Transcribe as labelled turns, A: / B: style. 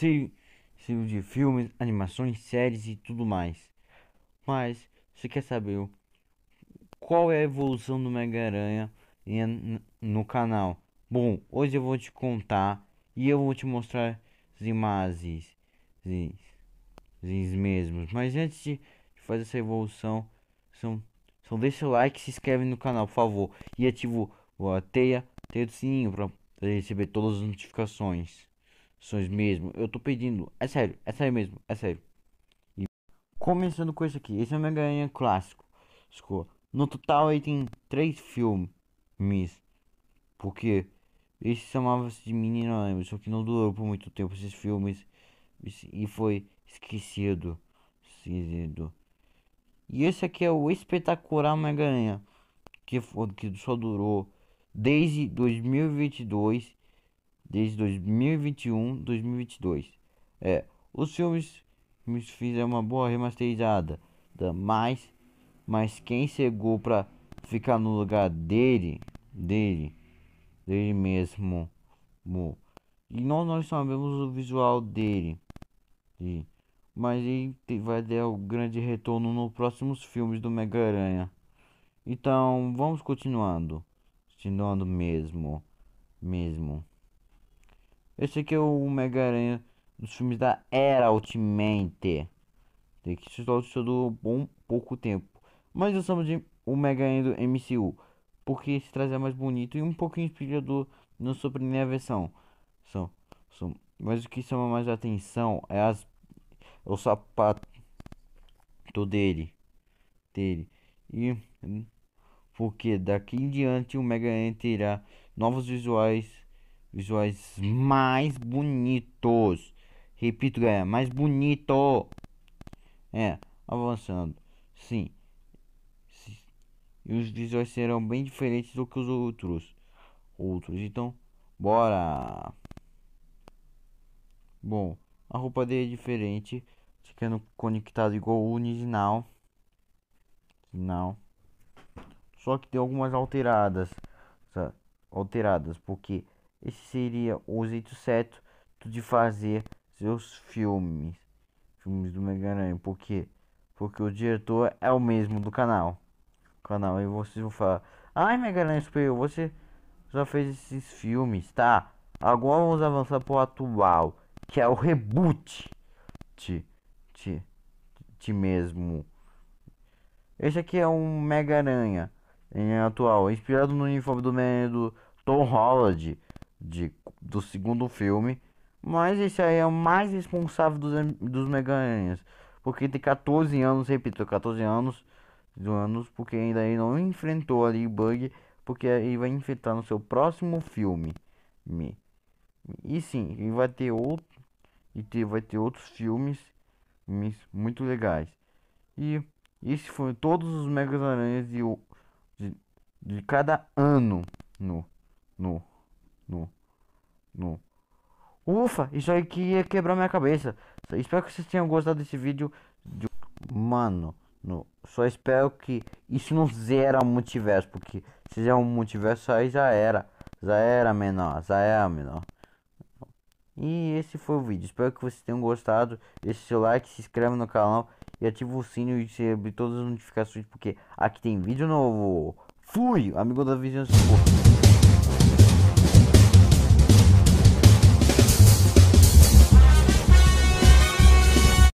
A: cheio, cheio de filmes, animações, séries e tudo mais. Mas você quer saber qual é a evolução do Mega-Aranha no canal? Bom, hoje eu vou te contar e eu vou te mostrar as imagens mesmos. Mas antes de fazer essa evolução, são, são deixa o like, se inscreve no canal, por favor, e ativa a teia, teia do sininho para receber todas as notificações sois mesmo. Eu tô pedindo. É sério, é sério mesmo, é sério. E começando com isso aqui, esse é o Mega Man clássico. No total aí tem três filmes. Porque esse chamava-se de Menino Lembro, só que não durou por muito tempo esses filmes. E foi esquecido. Esquecido. E esse aqui é o espetacular Mega que, foi, que só durou desde 2022 desde 2021, 2022. É, os filmes me fizeram uma boa remasterizada, mas mas quem chegou para ficar no lugar dele, dele, dele mesmo, e não nós sabemos o visual dele, e, mas ele vai dar o um grande retorno nos próximos filmes do Mega Aranha. Então vamos continuando, continuando mesmo, mesmo. Esse aqui é o Mega-Aranha dos filmes da Era Ultimate. Tem que estudar o estudo bom pouco tempo. Mas eu somos de o Mega-Aranha do MCU. Porque esse traz é mais bonito e um pouquinho inspirador na sua primeira versão. São, são. Mas o que chama mais atenção é as, é o sapato dele. Dele. E hum, porque daqui em diante o Mega-Aranha terá novos visuais visuais mais bonitos. Repito, galera, mais bonito. É, avançando. Sim. E os visuais serão bem diferentes do que os outros. Outros. Então, bora. Bom, a roupa dele é diferente. Ficando conectado igual o original. Não. Só que tem algumas alteradas. Alteradas, porque esse seria o jeito certo de fazer seus filmes. Filmes do Megaranha. Por quê? Porque o diretor é o mesmo do canal. Canal. E vocês vão falar. Ai, Megaranha Superior, você já fez esses filmes, tá? Agora vamos avançar pro atual. Que é o reboot. Ti, ti, ti mesmo. Esse aqui é um Mega Aranha em atual, inspirado no uniforme do, do Tom Holland de, do segundo filme. Mas esse aí é o mais responsável dos, dos Mega-Aranhas. Porque tem 14 anos, repito, 14 anos, anos, porque ainda aí não enfrentou ali bug, porque aí vai enfrentar no seu próximo filme. Me. E sim, e vai ter outro e ter, vai ter outros filmes muito legais. E esse foi todos os mega Aranhas de, de, de cada ano no, no no. No. Ufa, isso aí que ia quebrar minha cabeça. Espero que vocês tenham gostado desse vídeo. De... Mano, só espero que isso não zera o multiverso. Porque se zerar um multiverso aí já era. Já era menor, já era é, menor. E esse foi o vídeo. Espero que vocês tenham gostado. Deixe seu like, se inscreve no canal e ativa o sininho e abre todas as notificações. Porque aqui tem vídeo novo. Fui, amigo da vizinhança.